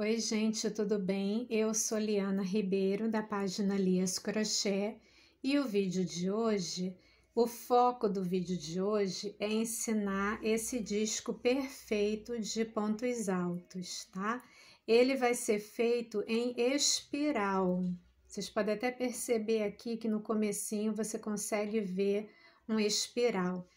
Oi, gente, tudo bem? Eu sou Liana Ribeiro, da página Lias Crochê, e o vídeo de hoje, o foco do vídeo de hoje é ensinar esse disco perfeito de pontos altos, tá? Ele vai ser feito em espiral. Vocês podem até perceber aqui que no comecinho você consegue ver um espiral.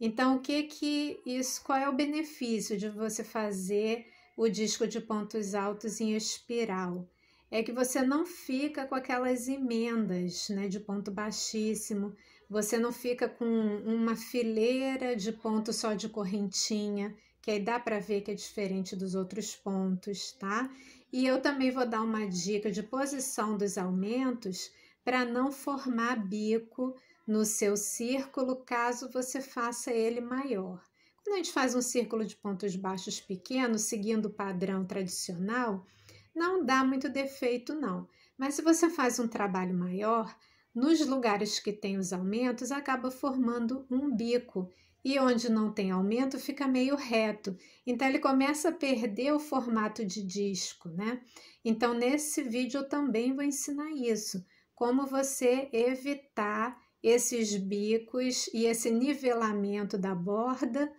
Então, o que que isso, qual é o benefício de você fazer o disco de pontos altos em espiral. É que você não fica com aquelas emendas né, de ponto baixíssimo, você não fica com uma fileira de ponto só de correntinha, que aí dá para ver que é diferente dos outros pontos, tá? E eu também vou dar uma dica de posição dos aumentos para não formar bico no seu círculo caso você faça ele maior. Quando a gente faz um círculo de pontos baixos pequeno, seguindo o padrão tradicional, não dá muito defeito, não. Mas se você faz um trabalho maior, nos lugares que tem os aumentos, acaba formando um bico. E onde não tem aumento, fica meio reto. Então, ele começa a perder o formato de disco, né? Então, nesse vídeo, eu também vou ensinar isso. Como você evitar esses bicos e esse nivelamento da borda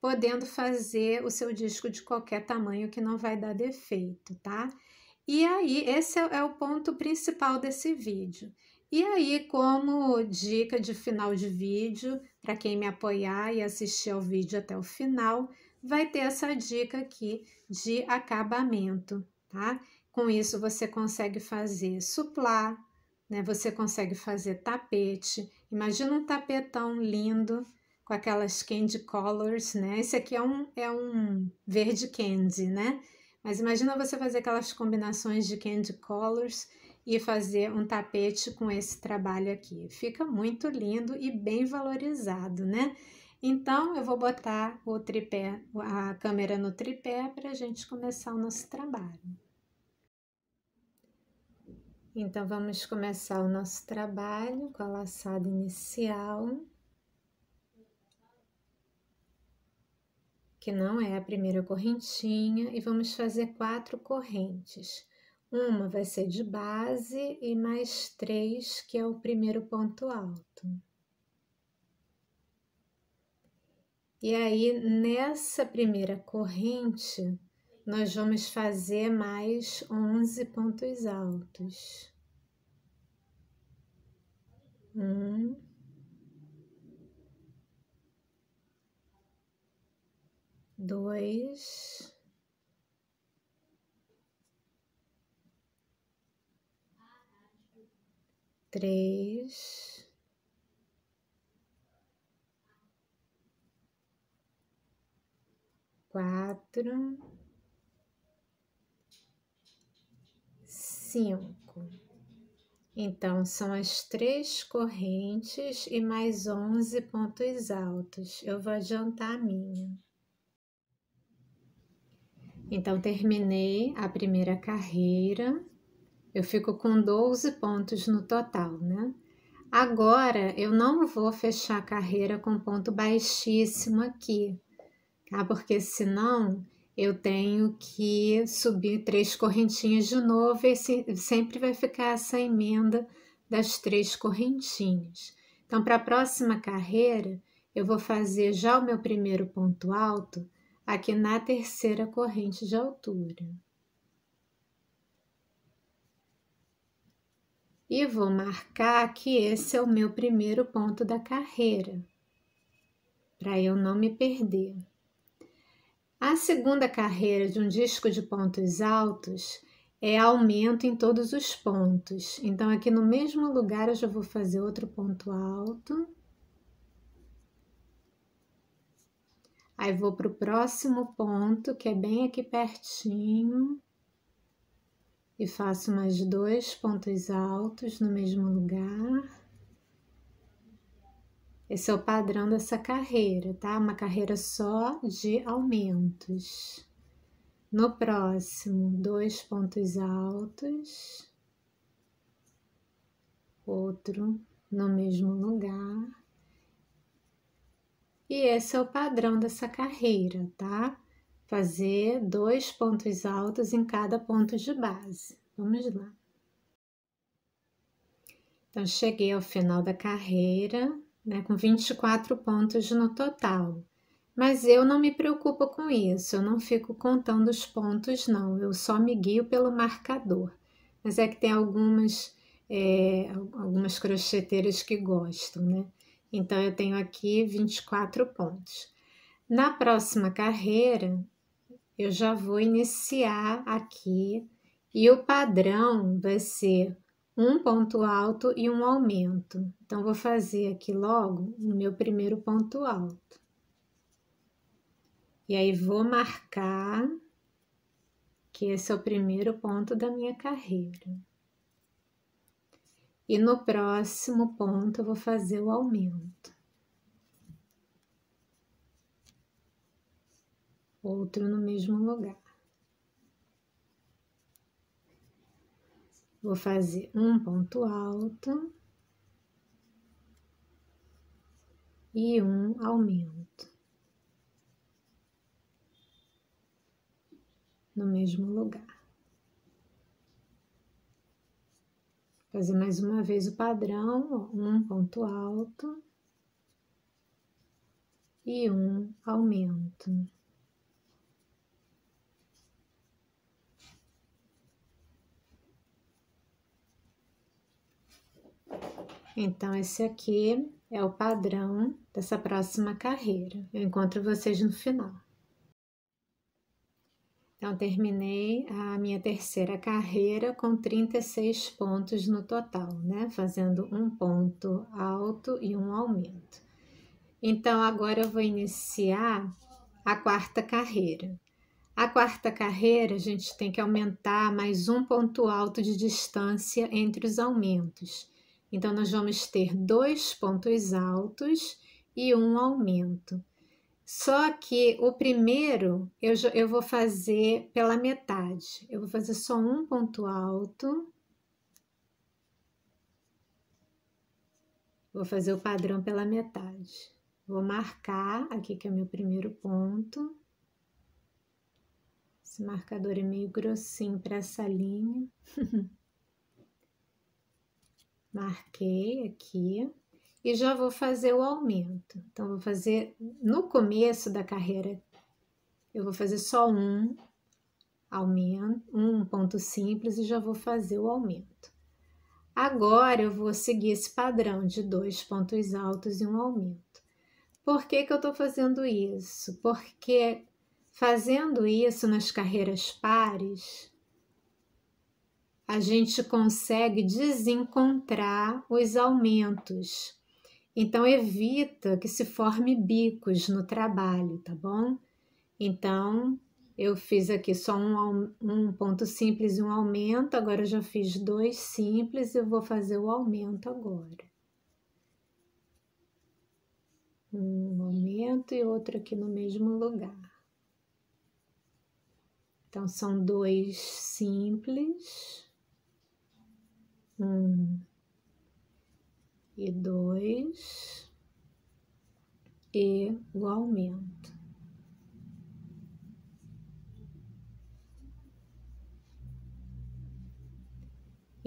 podendo fazer o seu disco de qualquer tamanho que não vai dar defeito, tá? E aí, esse é o é ponto principal desse vídeo. E aí, como dica de final de vídeo, para quem me apoiar e assistir ao vídeo até o final, vai ter essa dica aqui de acabamento, tá? Com isso, você consegue fazer suplá, né? Você consegue fazer tapete. Imagina um tapetão lindo com aquelas candy colors, né? Esse aqui é um, é um verde candy, né? Mas imagina você fazer aquelas combinações de candy colors e fazer um tapete com esse trabalho aqui. Fica muito lindo e bem valorizado, né? Então, eu vou botar o tripé, a câmera no tripé para a gente começar o nosso trabalho. Então, vamos começar o nosso trabalho com a laçada inicial. que não é a primeira correntinha, e vamos fazer quatro correntes. Uma vai ser de base e mais três, que é o primeiro ponto alto. E aí, nessa primeira corrente, nós vamos fazer mais 11 pontos altos. Um, dois, três, quatro, cinco. Então, são as três correntes e mais onze pontos altos. Eu vou adiantar a minha. Então, terminei a primeira carreira, eu fico com 12 pontos no total, né? Agora, eu não vou fechar a carreira com ponto baixíssimo aqui, tá? Porque senão eu tenho que subir três correntinhas de novo e sempre vai ficar essa emenda das três correntinhas. Então, para a próxima carreira, eu vou fazer já o meu primeiro ponto alto aqui na terceira corrente de altura. E vou marcar que esse é o meu primeiro ponto da carreira, para eu não me perder. A segunda carreira de um disco de pontos altos é aumento em todos os pontos. Então, aqui no mesmo lugar, eu já vou fazer outro ponto alto. Aí vou para o próximo ponto, que é bem aqui pertinho, e faço mais dois pontos altos no mesmo lugar. Esse é o padrão dessa carreira, tá? Uma carreira só de aumentos. No próximo, dois pontos altos, outro no mesmo lugar. E esse é o padrão dessa carreira, tá? Fazer dois pontos altos em cada ponto de base. Vamos lá. Então, cheguei ao final da carreira, né, com 24 pontos no total. Mas eu não me preocupo com isso, eu não fico contando os pontos, não. Eu só me guio pelo marcador. Mas é que tem algumas, é, algumas crocheteiras que gostam, né? Então, eu tenho aqui 24 pontos. Na próxima carreira, eu já vou iniciar aqui e o padrão vai ser um ponto alto e um aumento. Então, vou fazer aqui logo o meu primeiro ponto alto. E aí, vou marcar que esse é o primeiro ponto da minha carreira. E no próximo ponto, eu vou fazer o aumento. Outro no mesmo lugar. Vou fazer um ponto alto. E um aumento. No mesmo lugar. Fazer mais uma vez o padrão, um ponto alto e um aumento. Então, esse aqui é o padrão dessa próxima carreira. Eu encontro vocês no final. Então, terminei a minha terceira carreira com 36 pontos no total, né? Fazendo um ponto alto e um aumento. Então, agora eu vou iniciar a quarta carreira. A quarta carreira, a gente tem que aumentar mais um ponto alto de distância entre os aumentos. Então, nós vamos ter dois pontos altos e um aumento. Só que o primeiro eu, eu vou fazer pela metade. Eu vou fazer só um ponto alto. Vou fazer o padrão pela metade. Vou marcar aqui que é o meu primeiro ponto. Esse marcador é meio grossinho para essa linha. Marquei aqui e já vou fazer o aumento. Então, vou fazer no começo da carreira, eu vou fazer só um aumento, um ponto simples e já vou fazer o aumento. Agora eu vou seguir esse padrão de dois pontos altos e um aumento. Por que, que eu estou fazendo isso? Porque fazendo isso nas carreiras pares, a gente consegue desencontrar os aumentos então evita que se forme bicos no trabalho, tá bom? Então eu fiz aqui só um, um ponto simples e um aumento, agora eu já fiz dois simples e vou fazer o aumento agora. Um aumento e outro aqui no mesmo lugar. Então, são dois simples, um e dois aumento.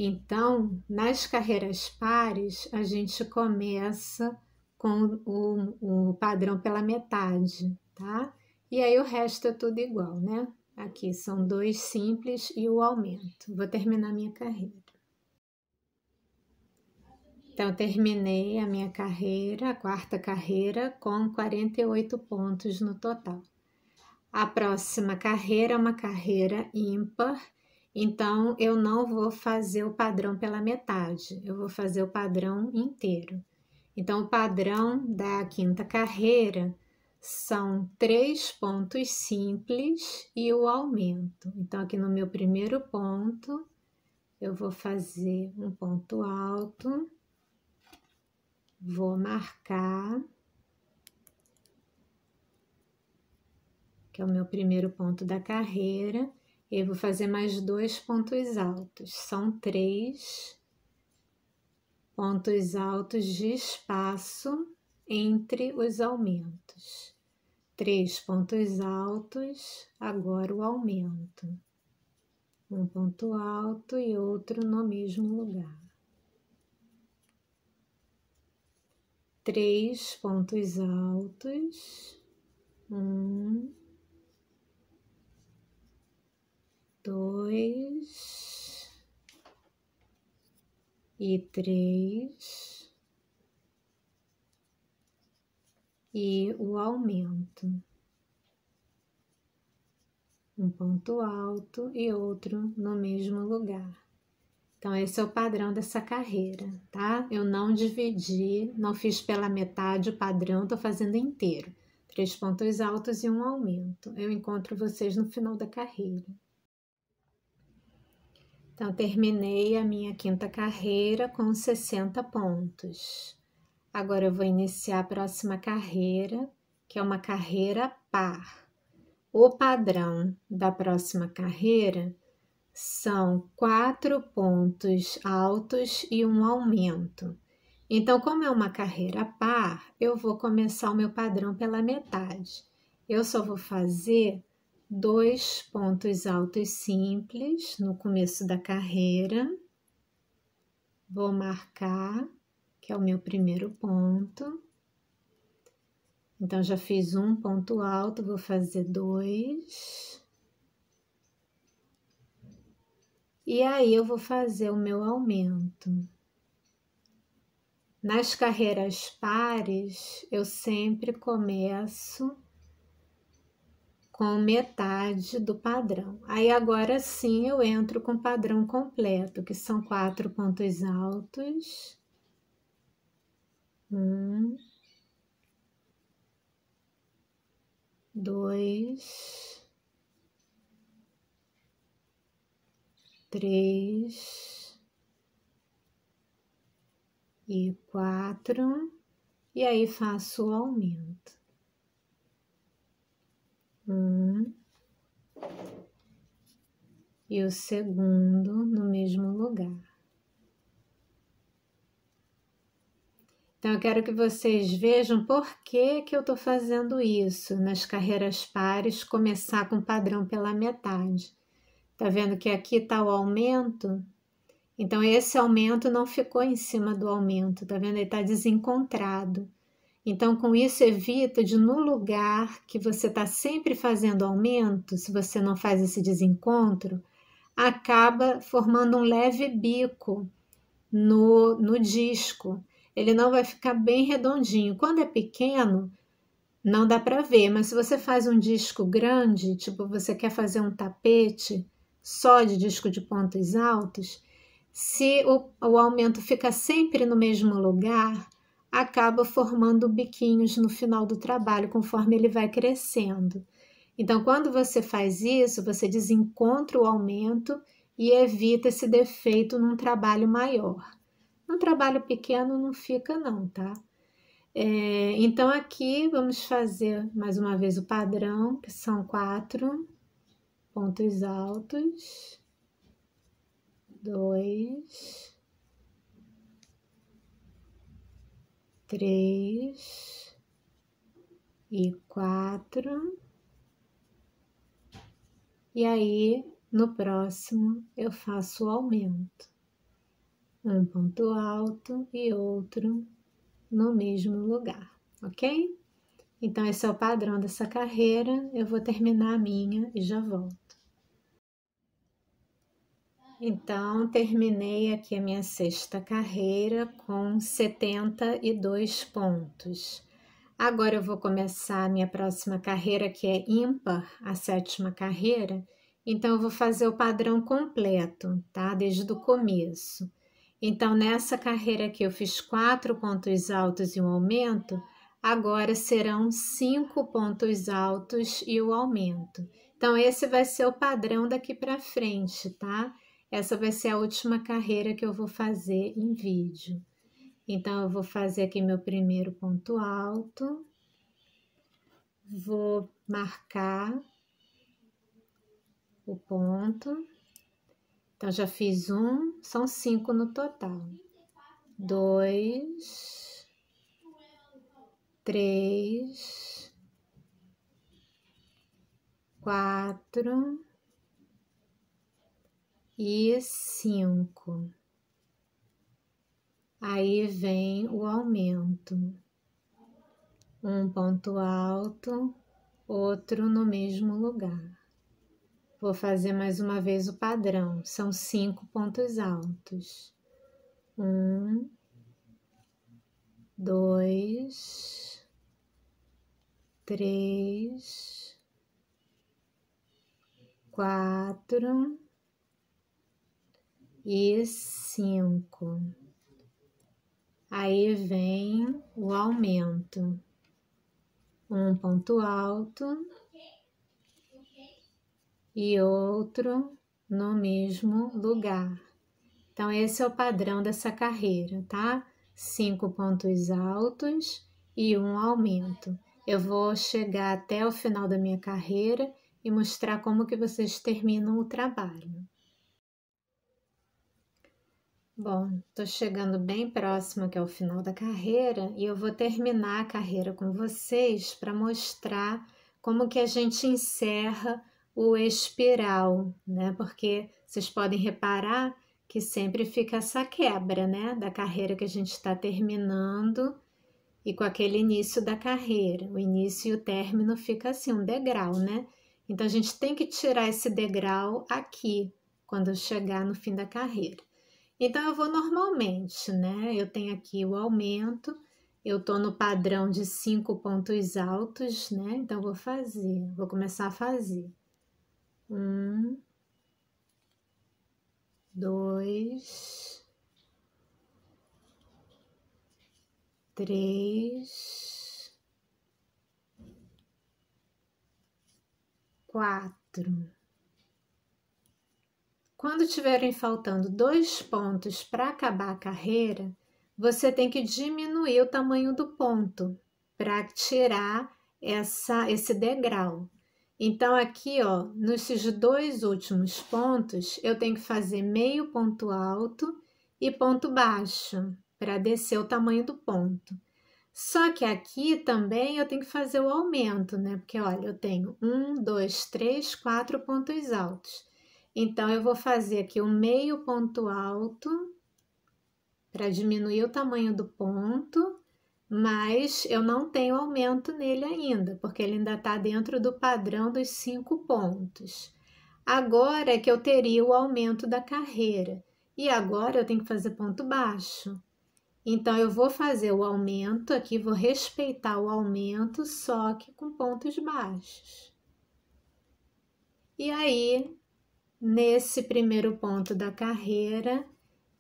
Então, nas carreiras pares, a gente começa com o, o padrão pela metade, tá? E aí o resto é tudo igual, né? Aqui são dois simples e o aumento. Vou terminar minha carreira. Então, terminei a minha carreira, a quarta carreira, com 48 pontos no total. A próxima carreira é uma carreira ímpar, então eu não vou fazer o padrão pela metade, eu vou fazer o padrão inteiro. Então, o padrão da quinta carreira são três pontos simples e o aumento. Então, aqui no meu primeiro ponto, eu vou fazer um ponto alto Vou marcar, que é o meu primeiro ponto da carreira, e vou fazer mais dois pontos altos. São três pontos altos de espaço entre os aumentos. Três pontos altos, agora o aumento. Um ponto alto e outro no mesmo lugar. três pontos altos, um, dois e três, e o aumento, um ponto alto e outro no mesmo lugar. Então, esse é o padrão dessa carreira, tá? Eu não dividi, não fiz pela metade o padrão, tô fazendo inteiro. Três pontos altos e um aumento. Eu encontro vocês no final da carreira. Então, terminei a minha quinta carreira com 60 pontos. Agora eu vou iniciar a próxima carreira, que é uma carreira par. O padrão da próxima carreira são quatro pontos altos e um aumento. Então, como é uma carreira par, eu vou começar o meu padrão pela metade. Eu só vou fazer dois pontos altos simples no começo da carreira. Vou marcar, que é o meu primeiro ponto. Então, já fiz um ponto alto, vou fazer dois. E aí eu vou fazer o meu aumento. Nas carreiras pares, eu sempre começo com metade do padrão. Aí agora sim eu entro com o padrão completo, que são quatro pontos altos. Um, dois, três e quatro, e aí faço o aumento. Um e o segundo no mesmo lugar. Então, eu quero que vocês vejam por que, que eu estou fazendo isso nas carreiras pares, começar com o padrão pela metade. Tá vendo que aqui tá o aumento? Então, esse aumento não ficou em cima do aumento, tá vendo? Ele tá desencontrado. Então, com isso, evita de no lugar que você está sempre fazendo aumento, se você não faz esse desencontro, acaba formando um leve bico no, no disco. Ele não vai ficar bem redondinho. Quando é pequeno, não dá para ver, mas se você faz um disco grande, tipo você quer fazer um tapete, só de disco de pontos altos, se o, o aumento fica sempre no mesmo lugar, acaba formando biquinhos no final do trabalho, conforme ele vai crescendo. Então, quando você faz isso, você desencontra o aumento e evita esse defeito num trabalho maior. Num trabalho pequeno não fica, não, tá? É, então, aqui vamos fazer mais uma vez o padrão, que são quatro pontos altos, dois, três e quatro. E aí, no próximo, eu faço o aumento. Um ponto alto e outro no mesmo lugar, ok? Então, esse é o padrão dessa carreira. Eu vou terminar a minha e já volto. Então, terminei aqui a minha sexta carreira com 72 pontos. Agora eu vou começar a minha próxima carreira, que é ímpar, a sétima carreira. Então, eu vou fazer o padrão completo, tá? Desde o começo. Então, nessa carreira aqui, eu fiz quatro pontos altos e um aumento. Agora serão cinco pontos altos e o aumento. Então, esse vai ser o padrão daqui para frente, tá? Essa vai ser a última carreira que eu vou fazer em vídeo. Então, eu vou fazer aqui meu primeiro ponto alto. Vou marcar o ponto. Então, já fiz um, são cinco no total. Dois, três, quatro, e cinco. Aí vem o aumento. Um ponto alto, outro no mesmo lugar. Vou fazer mais uma vez o padrão. São cinco pontos altos. Um, dois, três, quatro e cinco. Aí vem o aumento. Um ponto alto e outro no mesmo lugar. Então, esse é o padrão dessa carreira, tá? Cinco pontos altos e um aumento. Eu vou chegar até o final da minha carreira e mostrar como que vocês terminam o trabalho. Bom, estou chegando bem próximo que é o final da carreira e eu vou terminar a carreira com vocês para mostrar como que a gente encerra o espiral, né? Porque vocês podem reparar que sempre fica essa quebra, né? Da carreira que a gente está terminando e com aquele início da carreira. O início e o término fica assim, um degrau, né? Então a gente tem que tirar esse degrau aqui, quando chegar no fim da carreira. Então, eu vou normalmente, né? Eu tenho aqui o aumento, eu tô no padrão de cinco pontos altos, né? Então, vou fazer, vou começar a fazer. Um, dois, três, quatro. Quando tiverem faltando dois pontos para acabar a carreira, você tem que diminuir o tamanho do ponto para tirar essa, esse degrau. Então, aqui, ó, nesses dois últimos pontos, eu tenho que fazer meio ponto alto e ponto baixo para descer o tamanho do ponto. Só que aqui também eu tenho que fazer o aumento, né? Porque, olha, eu tenho um, dois, três, quatro pontos altos. Então, eu vou fazer aqui o um meio ponto alto para diminuir o tamanho do ponto, mas eu não tenho aumento nele ainda, porque ele ainda está dentro do padrão dos cinco pontos. Agora é que eu teria o aumento da carreira, e agora eu tenho que fazer ponto baixo. Então, eu vou fazer o aumento aqui, vou respeitar o aumento, só que com pontos baixos. E aí, Nesse primeiro ponto da carreira,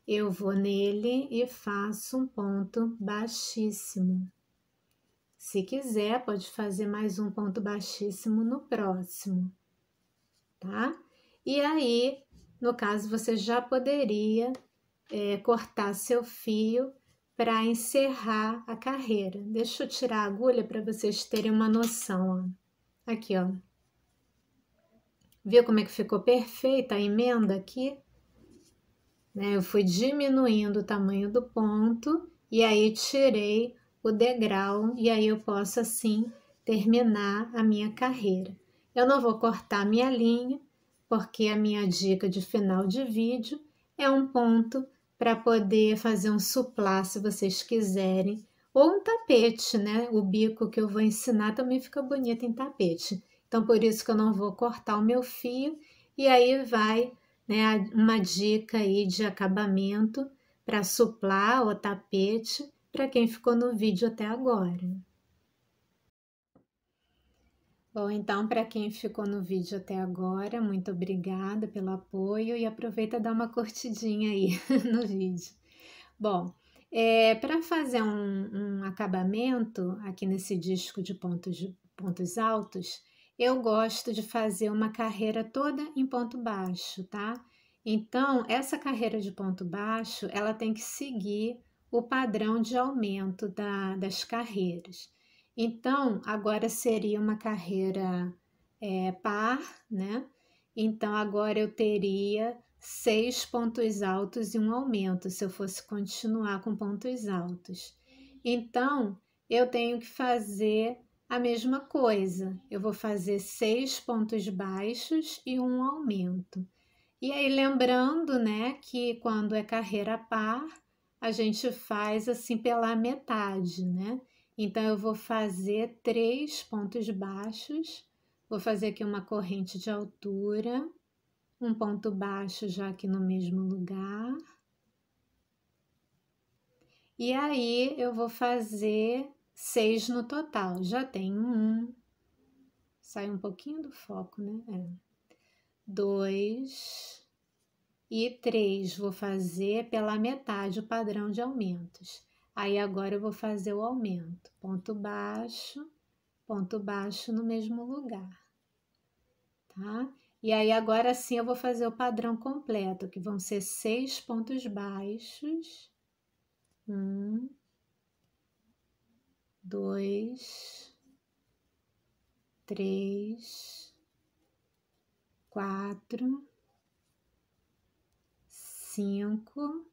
eu vou nele e faço um ponto baixíssimo. Se quiser, pode fazer mais um ponto baixíssimo no próximo, tá? E aí, no caso, você já poderia é, cortar seu fio para encerrar a carreira. Deixa eu tirar a agulha para vocês terem uma noção. Ó. Aqui, ó. Viu como é que ficou perfeita a emenda aqui? Né? Eu fui diminuindo o tamanho do ponto e aí tirei o degrau e aí eu posso assim terminar a minha carreira. Eu não vou cortar minha linha, porque a minha dica de final de vídeo é um ponto para poder fazer um suplá se vocês quiserem, ou um tapete, né? O bico que eu vou ensinar também fica bonito em tapete. Então, por isso que eu não vou cortar o meu fio. E aí vai né, uma dica aí de acabamento para suplar o tapete para quem ficou no vídeo até agora. Bom, então, para quem ficou no vídeo até agora, muito obrigada pelo apoio e aproveita dar uma curtidinha aí no vídeo. Bom, é, para fazer um, um, acabamento aqui nesse disco de pontos, pontos altos, eu gosto de fazer uma carreira toda em ponto baixo, tá? Então, essa carreira de ponto baixo, ela tem que seguir o padrão de aumento da, das carreiras. Então, agora seria uma carreira é, par, né? Então, agora eu teria seis pontos altos e um aumento, se eu fosse continuar com pontos altos. Então, eu tenho que fazer a mesma coisa, eu vou fazer seis pontos baixos e um aumento. E aí, lembrando, né, que quando é carreira par, a gente faz assim pela metade, né? Então, eu vou fazer três pontos baixos, vou fazer aqui uma corrente de altura, um ponto baixo já aqui no mesmo lugar. E aí, eu vou fazer Seis no total, já tem um. Sai um pouquinho do foco, né? É. Dois e três. Vou fazer pela metade o padrão de aumentos. Aí agora eu vou fazer o aumento. Ponto baixo, ponto baixo no mesmo lugar, tá? E aí agora sim eu vou fazer o padrão completo, que vão ser seis pontos baixos. Um, dois, três, quatro, cinco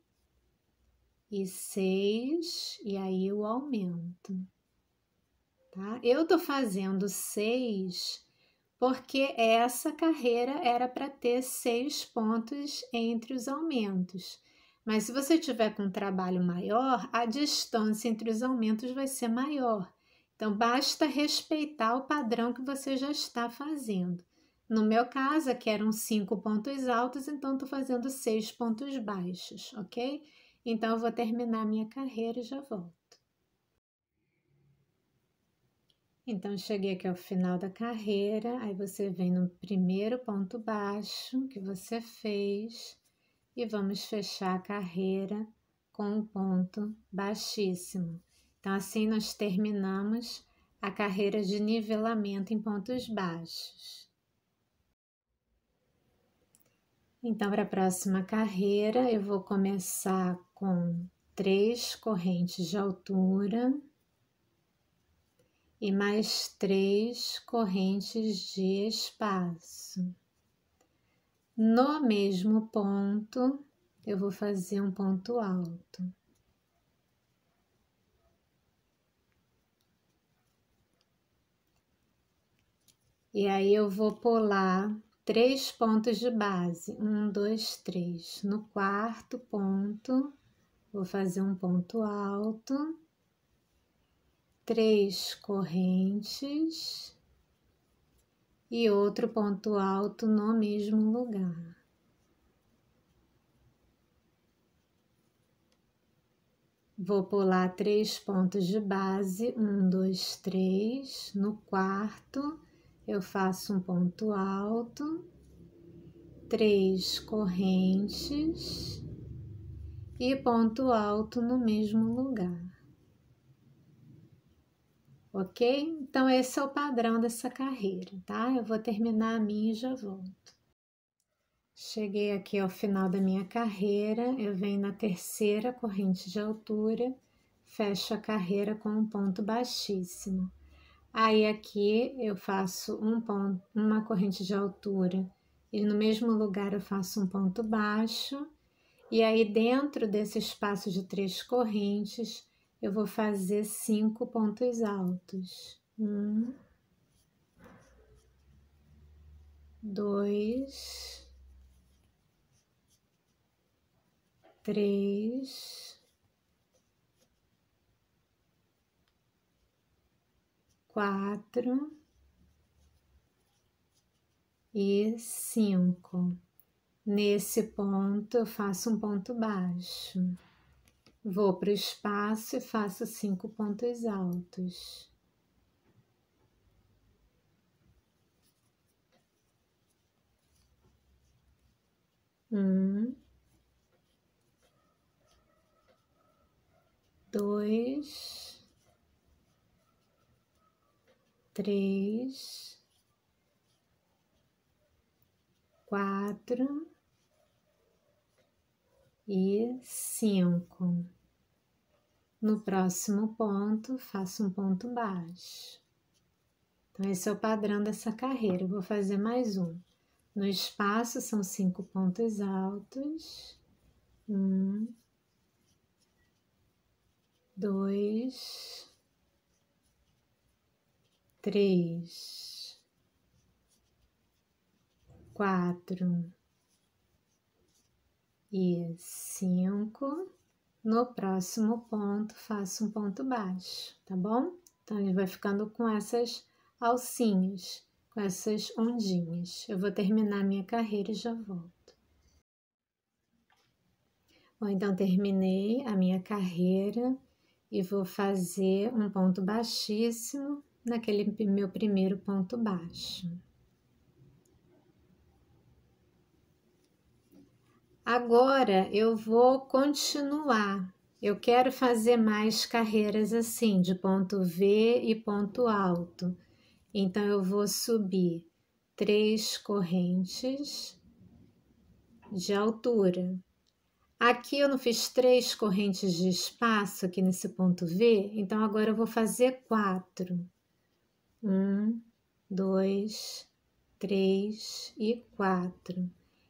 e seis, e aí eu aumento. Tá? Eu tô fazendo seis porque essa carreira era para ter seis pontos entre os aumentos. Mas se você tiver com um trabalho maior, a distância entre os aumentos vai ser maior. Então, basta respeitar o padrão que você já está fazendo. No meu caso, aqui eram cinco pontos altos, então estou fazendo seis pontos baixos, ok? Então, eu vou terminar minha carreira e já volto. Então, cheguei aqui ao final da carreira, aí você vem no primeiro ponto baixo que você fez, e vamos fechar a carreira com um ponto baixíssimo. Então, assim nós terminamos a carreira de nivelamento em pontos baixos. Então, para a próxima carreira, eu vou começar com três correntes de altura e mais três correntes de espaço. No mesmo ponto, eu vou fazer um ponto alto. E aí eu vou pular três pontos de base, um, dois, três. No quarto ponto, vou fazer um ponto alto, três correntes e outro ponto alto no mesmo lugar. Vou pular três pontos de base, um, dois, três. No quarto, eu faço um ponto alto, três correntes e ponto alto no mesmo lugar ok? Então, esse é o padrão dessa carreira, tá? Eu vou terminar a minha e já volto. Cheguei aqui ao final da minha carreira, eu venho na terceira corrente de altura, fecho a carreira com um ponto baixíssimo. Aí aqui eu faço um ponto, uma corrente de altura e no mesmo lugar eu faço um ponto baixo. E aí dentro desse espaço de três correntes eu vou fazer cinco pontos altos. Um, dois, três, quatro e cinco. Nesse ponto, eu faço um ponto baixo. Vou para o espaço e faço cinco pontos altos. Um, dois, três, quatro e cinco. No próximo ponto, faço um ponto baixo. Então, esse é o padrão dessa carreira. Eu vou fazer mais um. No espaço, são cinco pontos altos. Um, dois, três, quatro e cinco. No próximo ponto, faço um ponto baixo, tá bom? Então, ele vai ficando com essas alcinhas, com essas ondinhas. Eu vou terminar minha carreira e já volto. Bom, então, terminei a minha carreira e vou fazer um ponto baixíssimo naquele meu primeiro ponto baixo. Agora eu vou continuar. Eu quero fazer mais carreiras assim, de ponto V e ponto alto. Então eu vou subir três correntes de altura. Aqui eu não fiz três correntes de espaço aqui nesse ponto V, então agora eu vou fazer quatro. Um, dois, três e quatro.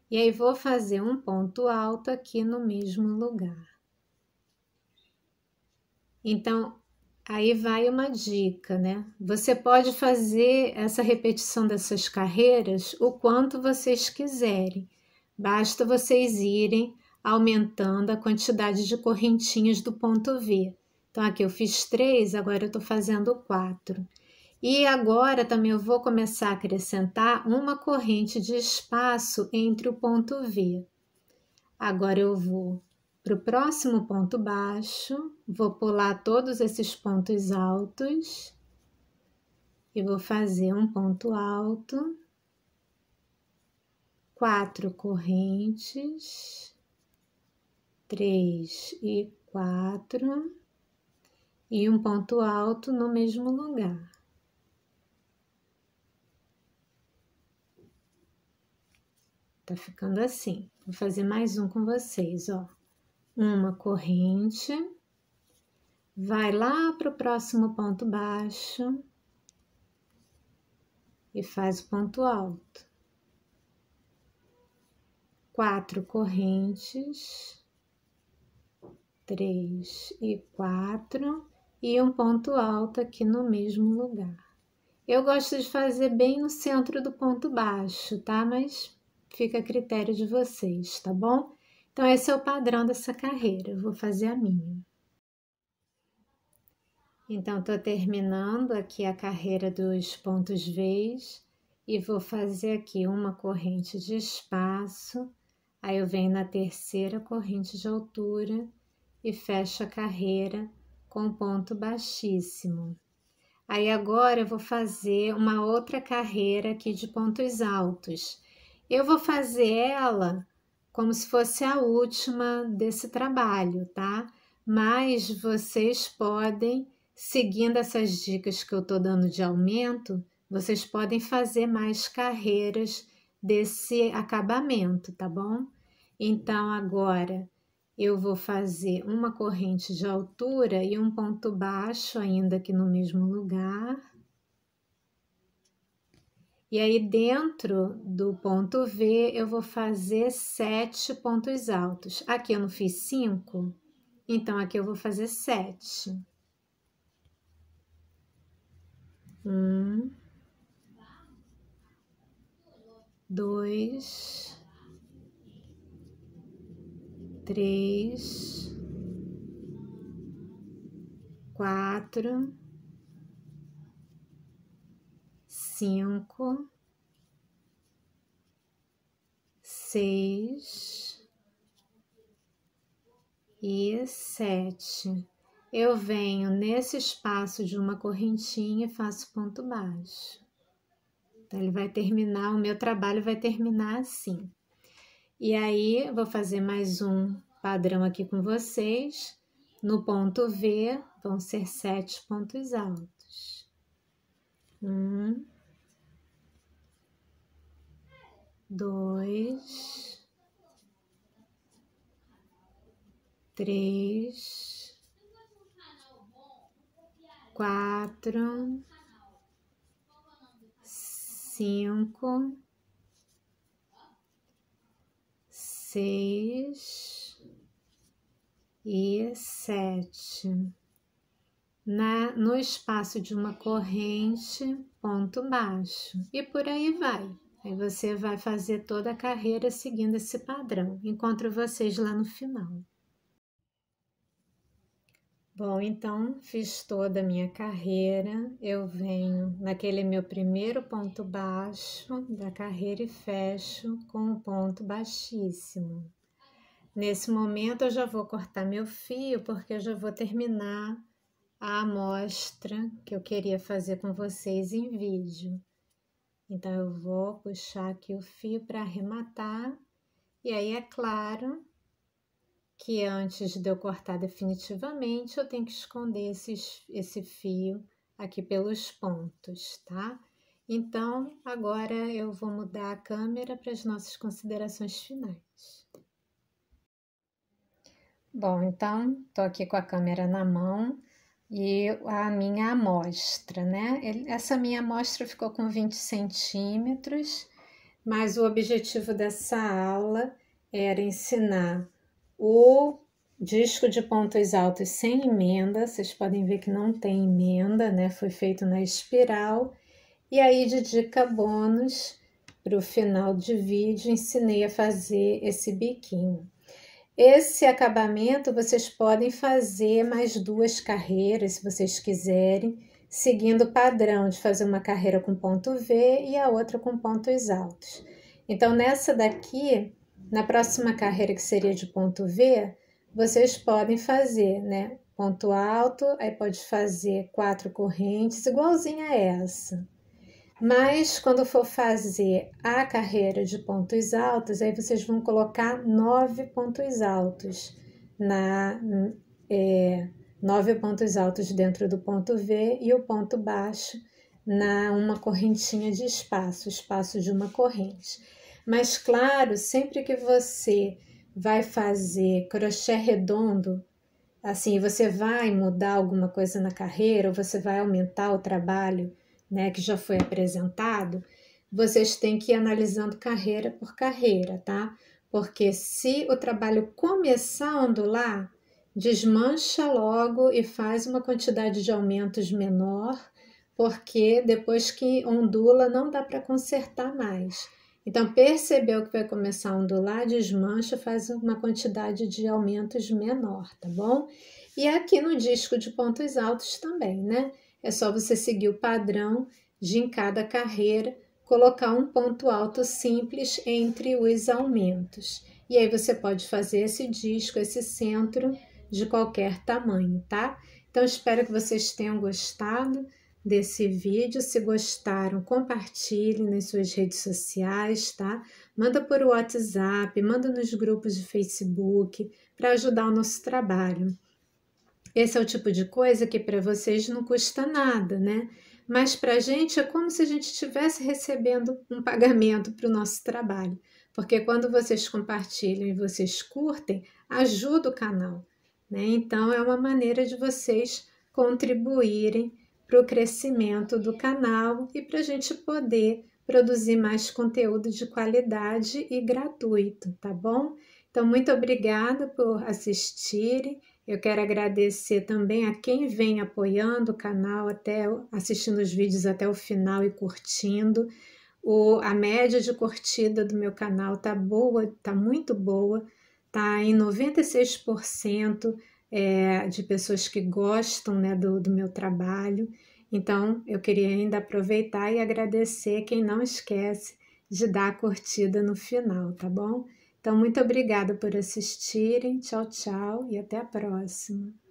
E aí vou fazer um ponto alto aqui no mesmo lugar. Então, aí vai uma dica, né? Você pode fazer essa repetição dessas carreiras o quanto vocês quiserem. Basta vocês irem aumentando a quantidade de correntinhas do ponto V. Então, aqui eu fiz três, agora eu estou fazendo quatro. E agora também eu vou começar a acrescentar uma corrente de espaço entre o ponto V. Agora eu vou para o próximo ponto baixo, vou pular todos esses pontos altos e vou fazer um ponto alto, quatro correntes, três e quatro, e um ponto alto no mesmo lugar. Tá ficando assim. Vou fazer mais um com vocês, ó. Uma corrente. Vai lá para o próximo ponto baixo. E faz o ponto alto. Quatro correntes. Três e quatro. E um ponto alto aqui no mesmo lugar. Eu gosto de fazer bem no centro do ponto baixo, tá? Mas Fica a critério de vocês, tá bom? Então, esse é o padrão dessa carreira. Eu vou fazer a minha. Então, estou terminando aqui a carreira dos pontos Vs e vou fazer aqui uma corrente de espaço, aí eu venho na terceira corrente de altura e fecho a carreira com ponto baixíssimo. Aí agora eu vou fazer uma outra carreira aqui de pontos altos. Eu vou fazer ela como se fosse a última desse trabalho, tá? Mas vocês podem, seguindo essas dicas que eu estou dando de aumento, vocês podem fazer mais carreiras desse acabamento, tá bom? Então agora eu vou fazer uma corrente de altura e um ponto baixo ainda aqui no mesmo lugar. E aí, dentro do ponto V, eu vou fazer sete pontos altos. Aqui eu não fiz cinco, então aqui eu vou fazer sete. Um, dois, três, quatro. cinco, seis e sete. Eu venho nesse espaço de uma correntinha e faço ponto baixo. Então, ele vai terminar, o meu trabalho vai terminar assim. E aí, vou fazer mais um padrão aqui com vocês. No ponto V, vão ser sete pontos altos. Um, dois, três, quatro, cinco, seis e sete. Na, no espaço de uma corrente, ponto baixo, e por aí vai. Aí você vai fazer toda a carreira seguindo esse padrão. Encontro vocês lá no final. Bom, então fiz toda a minha carreira. Eu venho naquele meu primeiro ponto baixo da carreira e fecho com um ponto baixíssimo. Nesse momento eu já vou cortar meu fio porque eu já vou terminar a amostra que eu queria fazer com vocês em vídeo. Então, eu vou puxar aqui o fio para arrematar. E aí, é claro que antes de eu cortar definitivamente, eu tenho que esconder esse esse fio aqui pelos pontos, tá? Então, agora eu vou mudar a câmera para as nossas considerações finais. Bom, então, estou aqui com a câmera na mão e a minha amostra, né? Essa minha amostra ficou com 20 centímetros, mas o objetivo dessa aula era ensinar o disco de pontos altos sem emenda, vocês podem ver que não tem emenda, né? Foi feito na espiral. E aí, de dica bônus, para o final de vídeo, ensinei a fazer esse biquinho. Esse acabamento vocês podem fazer mais duas carreiras, se vocês quiserem, seguindo o padrão de fazer uma carreira com ponto V e a outra com pontos altos. Então, nessa daqui, na próxima carreira que seria de ponto V, vocês podem fazer, né? Ponto alto, aí pode fazer quatro correntes, igualzinha a essa. Mas quando for fazer a carreira de pontos altos, aí vocês vão colocar nove pontos altos na é, nove pontos altos dentro do ponto V e o ponto baixo na uma correntinha de espaço, espaço de uma corrente. Mas claro, sempre que você vai fazer crochê redondo, assim, você vai mudar alguma coisa na carreira ou você vai aumentar o trabalho né, que já foi apresentado, vocês têm que ir analisando carreira por carreira, tá? Porque se o trabalho começando lá, desmancha logo e faz uma quantidade de aumentos menor, porque depois que ondula não dá para consertar mais. Então, percebeu que vai começar a ondular, desmancha, faz uma quantidade de aumentos menor, tá bom? E aqui no disco de pontos altos também, né? É só você seguir o padrão de em cada carreira, colocar um ponto alto simples entre os aumentos. E aí você pode fazer esse disco, esse centro de qualquer tamanho, tá? Então espero que vocês tenham gostado desse vídeo. Se gostaram, compartilhe nas suas redes sociais, tá? Manda por WhatsApp, manda nos grupos de Facebook para ajudar o nosso trabalho. Esse é o tipo de coisa que para vocês não custa nada, né? Mas para a gente é como se a gente estivesse recebendo um pagamento para o nosso trabalho. Porque quando vocês compartilham e vocês curtem, ajuda o canal. Né? Então, é uma maneira de vocês contribuírem para o crescimento do canal e para a gente poder produzir mais conteúdo de qualidade e gratuito, tá bom? Então, muito obrigada por assistirem. Eu quero agradecer também a quem vem apoiando o canal até assistindo os vídeos até o final e curtindo. O, a média de curtida do meu canal tá boa, tá muito boa, tá em 96% é, de pessoas que gostam né, do, do meu trabalho. Então, eu queria ainda aproveitar e agradecer quem não esquece de dar a curtida no final, tá bom? Então, muito obrigada por assistirem. Tchau, tchau e até a próxima.